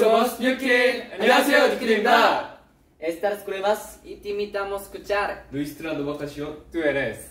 somos Yuki. 안녕하세요, escuchar. tú eres.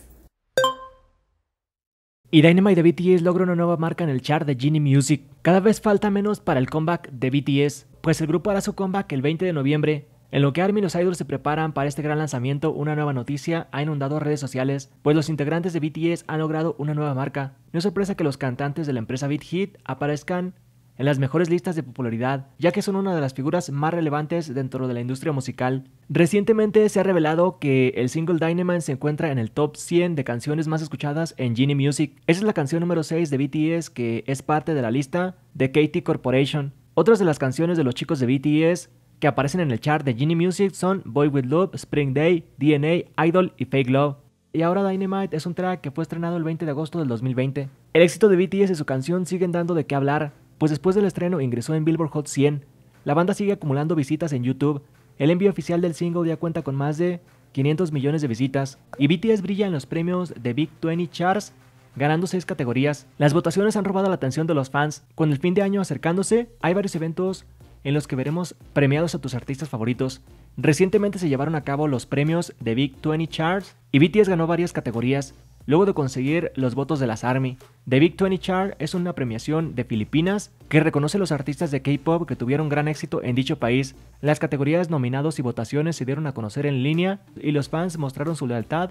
Y Dynamite de BTS logra una nueva marca en el chart de Genie Music. Cada vez falta menos para el comeback de BTS, pues el grupo hará su comeback el 20 de noviembre. En lo que ARMY y los idols se preparan para este gran lanzamiento, una nueva noticia ha inundado redes sociales, pues los integrantes de BTS han logrado una nueva marca. No es sorpresa que los cantantes de la empresa Beat Hit aparezcan en las mejores listas de popularidad, ya que son una de las figuras más relevantes dentro de la industria musical. Recientemente se ha revelado que el single Dynamite se encuentra en el top 100 de canciones más escuchadas en Genie Music. Esa es la canción número 6 de BTS que es parte de la lista de KT Corporation. Otras de las canciones de los chicos de BTS que aparecen en el chart de Genie Music son Boy With Love, Spring Day, DNA, Idol y Fake Love. Y ahora Dynamite es un track que fue estrenado el 20 de agosto del 2020. El éxito de BTS y su canción siguen dando de qué hablar, pues después del estreno ingresó en Billboard Hot 100. La banda sigue acumulando visitas en YouTube. El envío oficial del single ya cuenta con más de 500 millones de visitas. Y BTS brilla en los premios de Big 20 Charts, ganando seis categorías. Las votaciones han robado la atención de los fans. Con el fin de año acercándose, hay varios eventos en los que veremos premiados a tus artistas favoritos. Recientemente se llevaron a cabo los premios de Big 20 Charts y BTS ganó varias categorías luego de conseguir los votos de las ARMY. The Big 20 Chart es una premiación de Filipinas que reconoce a los artistas de K-pop que tuvieron gran éxito en dicho país. Las categorías nominados y votaciones se dieron a conocer en línea y los fans mostraron su lealtad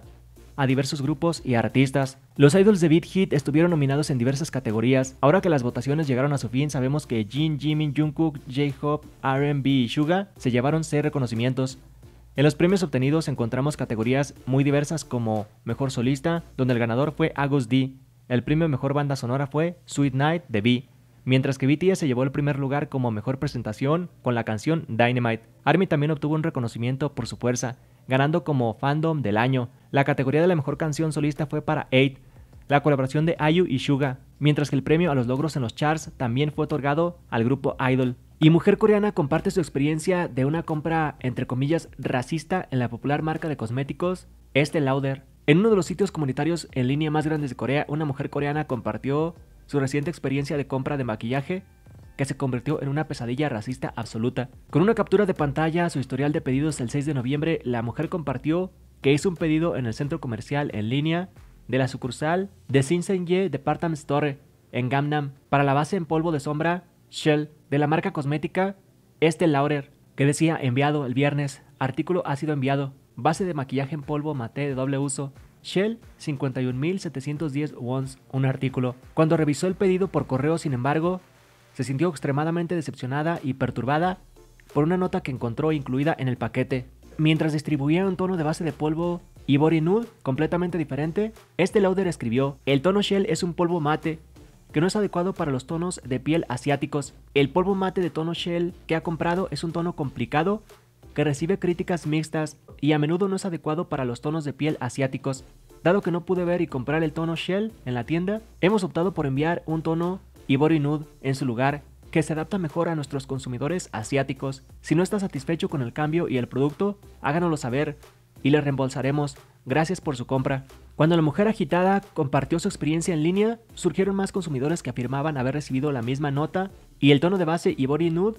a diversos grupos y artistas. Los idols de Big Hit estuvieron nominados en diversas categorías. Ahora que las votaciones llegaron a su fin, sabemos que Jin, Jimin, Jungkook, J-Hope, R&B y Suga se llevaron 6 reconocimientos. En los premios obtenidos encontramos categorías muy diversas como Mejor Solista, donde el ganador fue Agus D. El premio Mejor Banda Sonora fue Sweet Night de B. Mientras que BTS se llevó el primer lugar como mejor presentación con la canción Dynamite. ARMY también obtuvo un reconocimiento por su fuerza, ganando como fandom del año. La categoría de la mejor canción solista fue para 8, la colaboración de Ayu y Suga, mientras que el premio a los logros en los charts también fue otorgado al grupo Idol. Y mujer coreana comparte su experiencia de una compra, entre comillas, racista en la popular marca de cosméticos Estée Lauder. En uno de los sitios comunitarios en línea más grandes de Corea, una mujer coreana compartió su reciente experiencia de compra de maquillaje que se convirtió en una pesadilla racista absoluta. Con una captura de pantalla a su historial de pedidos el 6 de noviembre, la mujer compartió que hizo un pedido en el centro comercial en línea de la sucursal de Sinsenye Department Store en gamnam para la base en polvo de sombra Shell de la marca cosmética Este Lauder, que decía enviado el viernes, artículo ha sido enviado, base de maquillaje en polvo mate de doble uso, Shell 51.710 wons, un artículo. Cuando revisó el pedido por correo, sin embargo, se sintió extremadamente decepcionada y perturbada por una nota que encontró incluida en el paquete. Mientras distribuía un tono de base de polvo y body Nude completamente diferente, este lauder escribió, el tono Shell es un polvo mate que no es adecuado para los tonos de piel asiáticos. El polvo mate de tono Shell que ha comprado es un tono complicado que recibe críticas mixtas y a menudo no es adecuado para los tonos de piel asiáticos. Dado que no pude ver y comprar el tono Shell en la tienda, hemos optado por enviar un tono Ivory Nude en su lugar, que se adapta mejor a nuestros consumidores asiáticos. Si no está satisfecho con el cambio y el producto, háganoslo saber y le reembolsaremos. Gracias por su compra. Cuando la mujer agitada compartió su experiencia en línea, surgieron más consumidores que afirmaban haber recibido la misma nota y el tono de base y body nude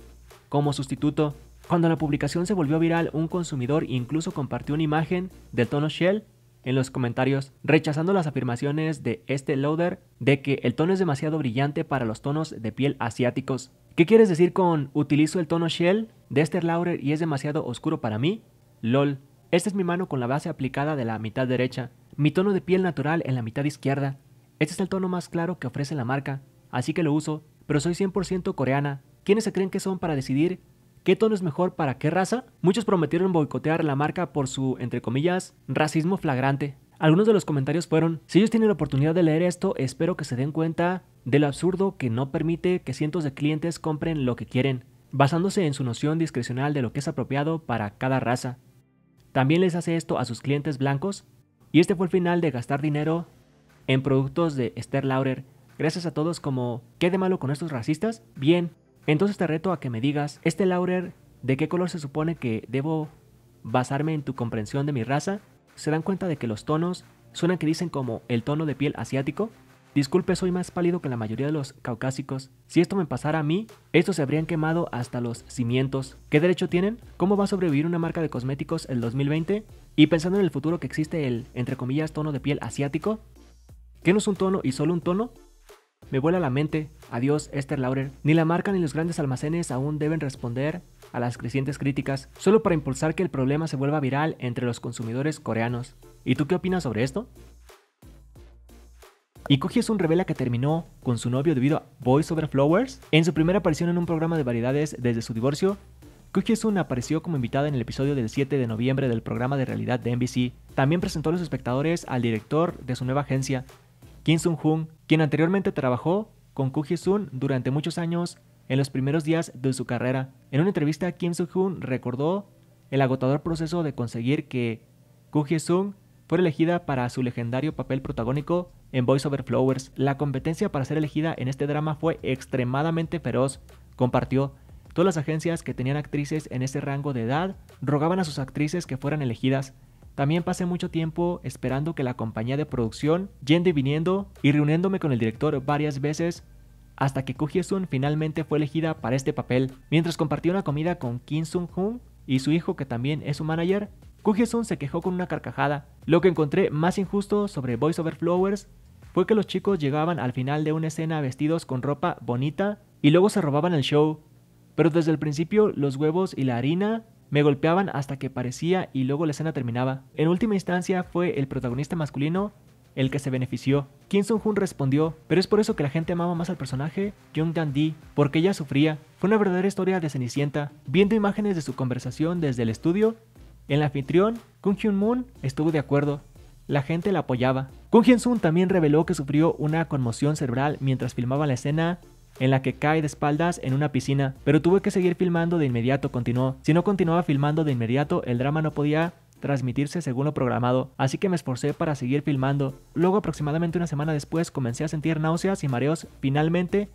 como sustituto. Cuando la publicación se volvió viral, un consumidor incluso compartió una imagen del tono Shell en los comentarios, rechazando las afirmaciones de este loader de que el tono es demasiado brillante para los tonos de piel asiáticos. ¿Qué quieres decir con utilizo el tono Shell de Esther Lauder y es demasiado oscuro para mí? LOL. Esta es mi mano con la base aplicada de la mitad derecha, mi tono de piel natural en la mitad izquierda. Este es el tono más claro que ofrece la marca, así que lo uso, pero soy 100% coreana. ¿Quiénes se creen que son para decidir qué tono es mejor para qué raza? Muchos prometieron boicotear la marca por su, entre comillas, racismo flagrante. Algunos de los comentarios fueron, si ellos tienen la oportunidad de leer esto, espero que se den cuenta de lo absurdo que no permite que cientos de clientes compren lo que quieren, basándose en su noción discrecional de lo que es apropiado para cada raza. También les hace esto a sus clientes blancos. Y este fue el final de gastar dinero en productos de Esther Lauder. Gracias a todos como, ¿qué de malo con estos racistas? Bien, entonces te reto a que me digas, este Lauder, ¿de qué color se supone que debo basarme en tu comprensión de mi raza? ¿Se dan cuenta de que los tonos suenan que dicen como el tono de piel asiático? Disculpe, soy más pálido que la mayoría de los caucásicos. Si esto me pasara a mí, estos se habrían quemado hasta los cimientos. ¿Qué derecho tienen? ¿Cómo va a sobrevivir una marca de cosméticos el 2020? Y pensando en el futuro que existe el, entre comillas, tono de piel asiático, ¿qué no es un tono y solo un tono? Me vuela la mente. Adiós, Esther Laurer. Ni la marca ni los grandes almacenes aún deben responder a las crecientes críticas, solo para impulsar que el problema se vuelva viral entre los consumidores coreanos. ¿Y tú qué opinas sobre esto? Y Ko Sun revela que terminó con su novio debido a Voice Over Flowers. En su primera aparición en un programa de variedades desde su divorcio, Ko Sun apareció como invitada en el episodio del 7 de noviembre del programa de realidad de NBC. También presentó a los espectadores al director de su nueva agencia, Kim Sung Hoon, quien anteriormente trabajó con Ko Sun durante muchos años en los primeros días de su carrera. En una entrevista, Kim Sung Hoon recordó el agotador proceso de conseguir que Ko Sun fuera elegida para su legendario papel protagónico en Voice Over Flowers, la competencia para ser elegida en este drama fue extremadamente feroz, compartió. Todas las agencias que tenían actrices en ese rango de edad rogaban a sus actrices que fueran elegidas. También pasé mucho tiempo esperando que la compañía de producción, yendo y viniendo y reuniéndome con el director varias veces hasta que Koo finalmente fue elegida para este papel. Mientras compartía una comida con Kim Sung-hoon y su hijo que también es su manager, Koo sun se quejó con una carcajada. Lo que encontré más injusto sobre Voice Over Flowers fue que los chicos llegaban al final de una escena vestidos con ropa bonita y luego se robaban el show. Pero desde el principio los huevos y la harina me golpeaban hasta que parecía y luego la escena terminaba. En última instancia fue el protagonista masculino el que se benefició. Kim Sung-hoon respondió, pero es por eso que la gente amaba más al personaje Jung Dan-di, porque ella sufría. Fue una verdadera historia de Cenicienta. Viendo imágenes de su conversación desde el estudio, el anfitrión, Kung Hyun Moon, estuvo de acuerdo la gente la apoyaba. Kung Hyun-sun también reveló que sufrió una conmoción cerebral mientras filmaba la escena en la que cae de espaldas en una piscina, pero tuve que seguir filmando de inmediato, continuó. Si no continuaba filmando de inmediato, el drama no podía transmitirse según lo programado, así que me esforcé para seguir filmando. Luego aproximadamente una semana después comencé a sentir náuseas y mareos. Finalmente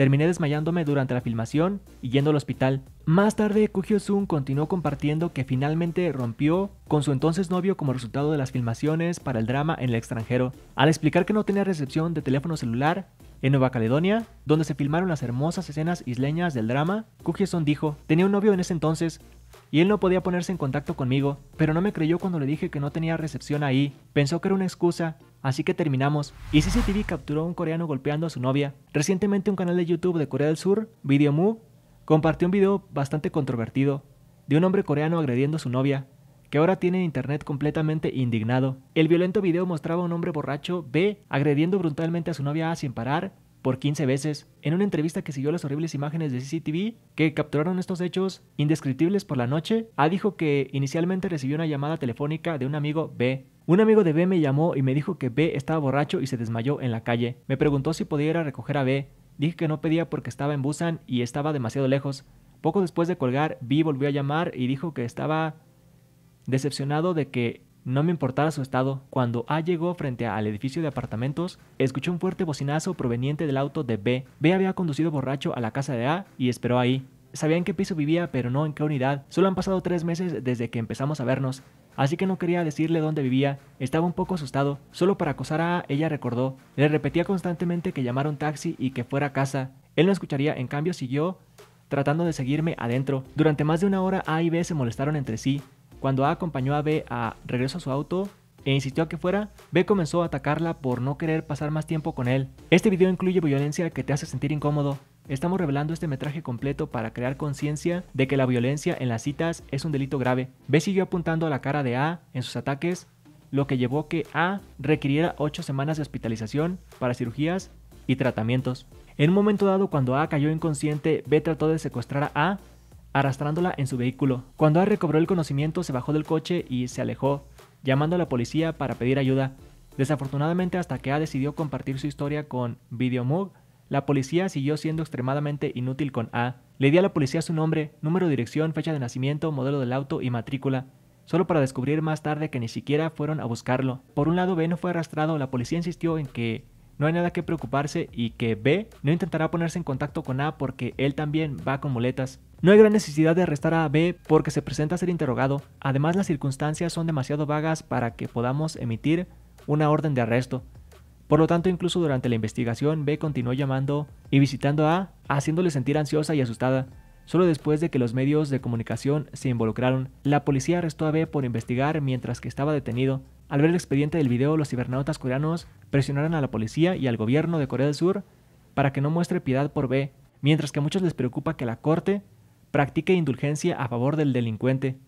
Terminé desmayándome durante la filmación y yendo al hospital. Más tarde, Kugyo Sun continuó compartiendo que finalmente rompió con su entonces novio como resultado de las filmaciones para el drama en el extranjero, al explicar que no tenía recepción de teléfono celular en Nueva Caledonia, donde se filmaron las hermosas escenas isleñas del drama. Kugyo Sun dijo, tenía un novio en ese entonces, y él no podía ponerse en contacto conmigo, pero no me creyó cuando le dije que no tenía recepción ahí, pensó que era una excusa Así que terminamos. Y CCTV capturó a un coreano golpeando a su novia. Recientemente un canal de YouTube de Corea del Sur, Videomu, compartió un video bastante controvertido de un hombre coreano agrediendo a su novia, que ahora tiene internet completamente indignado. El violento video mostraba a un hombre borracho B agrediendo brutalmente a su novia A sin parar por 15 veces. En una entrevista que siguió las horribles imágenes de CCTV que capturaron estos hechos indescriptibles por la noche, A dijo que inicialmente recibió una llamada telefónica de un amigo B un amigo de B me llamó y me dijo que B estaba borracho y se desmayó en la calle. Me preguntó si podía ir a recoger a B. Dije que no pedía porque estaba en Busan y estaba demasiado lejos. Poco después de colgar, B volvió a llamar y dijo que estaba decepcionado de que no me importara su estado. Cuando A llegó frente al edificio de apartamentos, escuchó un fuerte bocinazo proveniente del auto de B. B había conducido borracho a la casa de A y esperó ahí. Sabía en qué piso vivía, pero no en qué unidad. Solo han pasado tres meses desde que empezamos a vernos así que no quería decirle dónde vivía, estaba un poco asustado, solo para acosar a ella recordó, le repetía constantemente que llamara un taxi y que fuera a casa, él no escucharía, en cambio siguió tratando de seguirme adentro. Durante más de una hora A y B se molestaron entre sí, cuando A acompañó a B a regreso a su auto, e insistió a que fuera, B comenzó a atacarla por no querer pasar más tiempo con él. Este video incluye violencia que te hace sentir incómodo, Estamos revelando este metraje completo para crear conciencia de que la violencia en las citas es un delito grave. B siguió apuntando a la cara de A en sus ataques, lo que llevó que A requiriera 8 semanas de hospitalización para cirugías y tratamientos. En un momento dado, cuando A cayó inconsciente, B trató de secuestrar a A arrastrándola en su vehículo. Cuando A recobró el conocimiento, se bajó del coche y se alejó, llamando a la policía para pedir ayuda. Desafortunadamente, hasta que A decidió compartir su historia con Videomug, la policía siguió siendo extremadamente inútil con A. Le di a la policía su nombre, número de dirección, fecha de nacimiento, modelo del auto y matrícula, solo para descubrir más tarde que ni siquiera fueron a buscarlo. Por un lado, B no fue arrastrado, la policía insistió en que no hay nada que preocuparse y que B no intentará ponerse en contacto con A porque él también va con muletas. No hay gran necesidad de arrestar a B porque se presenta a ser interrogado. Además, las circunstancias son demasiado vagas para que podamos emitir una orden de arresto. Por lo tanto, incluso durante la investigación, B continuó llamando y visitando a A, haciéndole sentir ansiosa y asustada. Solo después de que los medios de comunicación se involucraron, la policía arrestó a B por investigar mientras que estaba detenido. Al ver el expediente del video, los cibernautas coreanos presionaron a la policía y al gobierno de Corea del Sur para que no muestre piedad por B, mientras que a muchos les preocupa que la corte practique indulgencia a favor del delincuente.